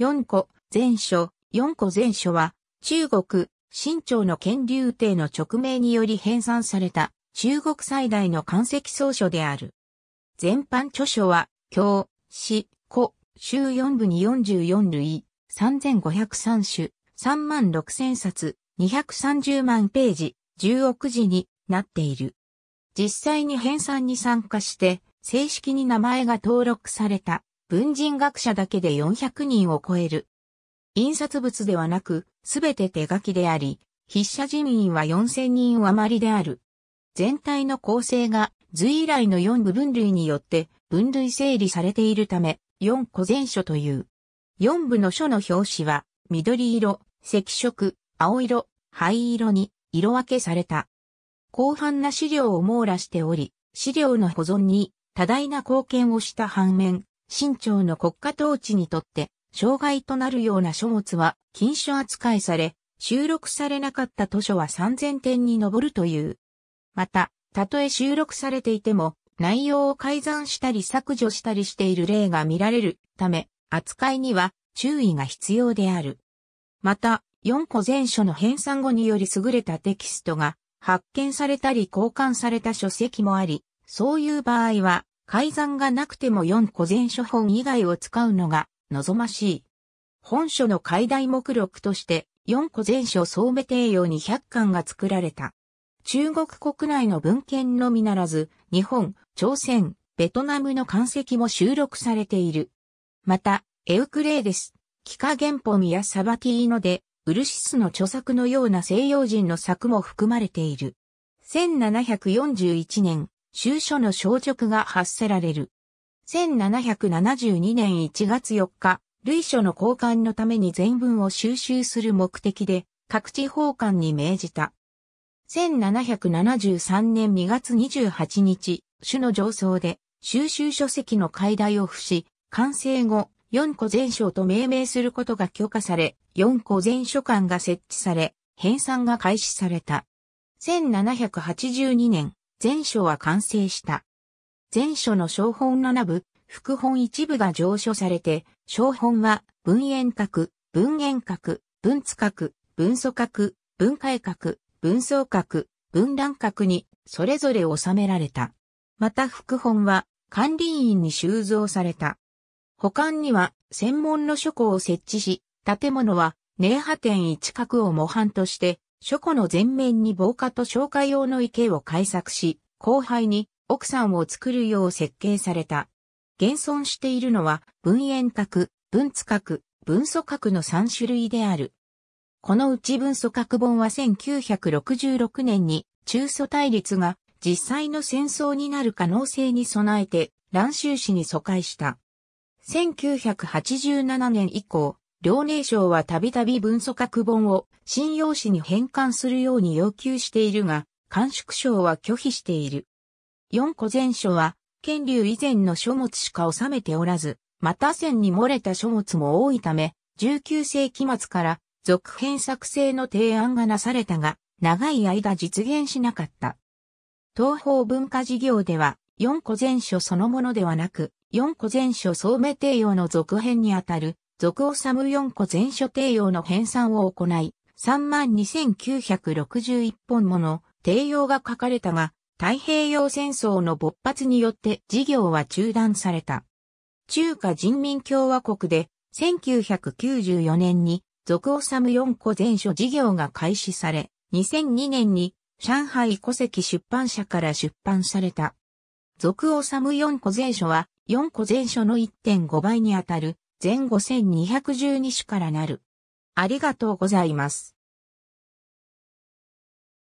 4個前書、4個前書は、中国、清朝の乾隆帝の直命により編纂された、中国最大の漢石草書である。全般著書は、教、詩、古、週4部に44類、3503種、36000冊、230万ページ、10億字になっている。実際に編纂に参加して、正式に名前が登録された文人学者だけで400人を超える。印刷物ではなく、すべて手書きであり、筆者人員は4000人余りである。全体の構成が随以来の4部分類によって分類整理されているため、4個全書という。4部の書の表紙は、緑色、赤色、青色、灰色に色分けされた。広範な資料を網羅しており、資料の保存に多大な貢献をした反面、清朝の国家統治にとって障害となるような書物は禁書扱いされ、収録されなかった図書は3000点に上るという。また、たとえ収録されていても、内容を改ざんしたり削除したりしている例が見られるため、扱いには注意が必要である。また、4個前書の編纂後により優れたテキストが発見されたり交換された書籍もあり、そういう場合は改ざんがなくても4個前書本以外を使うのが望ましい。本書の解題目録として4個前書総目定用に百0 0巻が作られた。中国国内の文献のみならず、日本、朝鮮、ベトナムの漢石も収録されている。また、エウクレイデス、キカ原本やサバティーノで、ウルシスの著作のような西洋人の作も含まれている。1741年、収書の消直が発せられる。1772年1月4日、類書の交換のために全文を収集する目的で、各地方官に命じた。1773年2月28日、主の上層で、収集書籍の解題を付し、完成後、4個全書と命名することが許可され、4個全書館が設置され、編纂が開始された。1782年前書は完成した。前書の小本7部、副本一部が上書されて、小本は文円格、文言格、文図格、文素格、文解格、文相格、文乱格にそれぞれ収められた。また副本は管理員に収蔵された。保管には専門の書庫を設置し、建物は、寧波店一角を模範として、書庫の前面に防火と消火用の池を開削し、後輩に奥さんを作るよう設計された。現存しているのは、文円閣、文津閣、文祖閣の3種類である。このうち文祖閣本は1966年に中祖対立が実際の戦争になる可能性に備えて、蘭州市に疎開した。1987年以降、遼寧省はたびたび文書各本を信用紙に変換するように要求しているが、甘宿省は拒否している。四個前書は、県流以前の書物しか収めておらず、また線に漏れた書物も多いため、19世紀末から続編作成の提案がなされたが、長い間実現しなかった。東方文化事業では、四個前書そのものではなく、四個前書総目定用の続編にあたる、続ム4個全書提用の編纂を行い、32,961本もの提用が書かれたが、太平洋戦争の勃発によって事業は中断された。中華人民共和国で1994年に続ム4個全書事業が開始され、2002年に上海戸籍出版社から出版された。続ム4個全書は4個全書の1.5倍にあたる全5212種からなる。ありがとうございます。